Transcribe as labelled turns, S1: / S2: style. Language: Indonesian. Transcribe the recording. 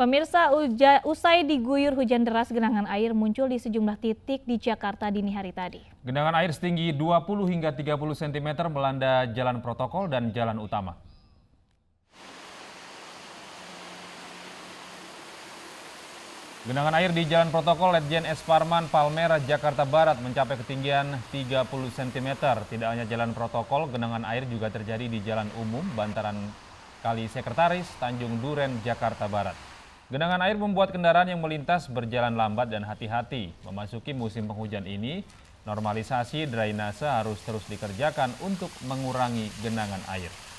S1: Pemirsa, uja, usai diguyur hujan deras, genangan air muncul di sejumlah titik di Jakarta dini hari tadi.
S2: Genangan air setinggi 20 hingga 30 cm melanda jalan protokol dan jalan utama. Genangan air di jalan protokol Letjen S. Parman, Palmera, Jakarta Barat mencapai ketinggian 30 cm. Tidak hanya jalan protokol, genangan air juga terjadi di jalan umum Bantaran Kali Sekretaris, Tanjung Duren, Jakarta Barat. Genangan air membuat kendaraan yang melintas berjalan lambat dan hati-hati. Memasuki musim penghujan ini, normalisasi drainase harus terus dikerjakan untuk mengurangi genangan
S3: air.